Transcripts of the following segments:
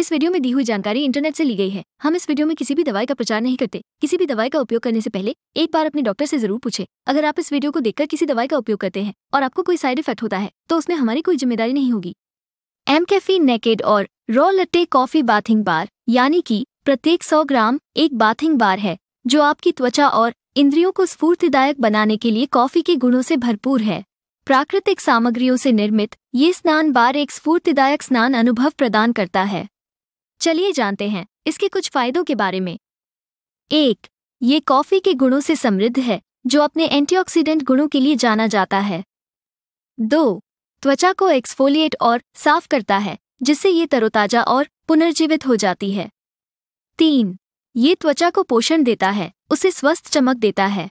इस वीडियो में दी हुई जानकारी इंटरनेट से ली गई है हम इस वीडियो में किसी भी दवाई का प्रचार नहीं करते किसी भी दवाई का उपयोग करने से पहले एक बार अपने डॉक्टर से जरूर पूछे अगर आप इस वीडियो को देखकर किसी दवाई का उपयोग करते हैं और आपको कोई साइड इफेक्ट होता है तो उसमें हमारी कोई जिम्मेदारी नहीं होगी एम कैफी नेकेड और raw latte coffee bathing bar यानी की प्रत्येक सौ ग्राम एक बाथिंग बार है जो आपकी त्वचा और इंद्रियों को स्फूर्तिदायक बनाने के लिए कॉफी के गुणों से भरपूर है प्राकृतिक सामग्रियों से निर्मित ये स्नान बार एक स्फूर्तिदायक स्नान अनुभव प्रदान करता है चलिए जानते हैं इसके कुछ फायदों के बारे में एक ये कॉफी के गुणों से समृद्ध है जो अपने एंटीऑक्सीडेंट गुणों के लिए जाना जाता है दो त्वचा को एक्सफोलिएट और साफ करता है जिससे ये तरोताजा और पुनर्जीवित हो जाती है तीन ये त्वचा को पोषण देता है उसे स्वस्थ चमक देता है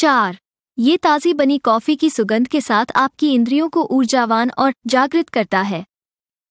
चार ये ताज़ी बनी कॉफ़ी की सुगंध के साथ आपकी इंद्रियों को ऊर्जावान और जागृत करता है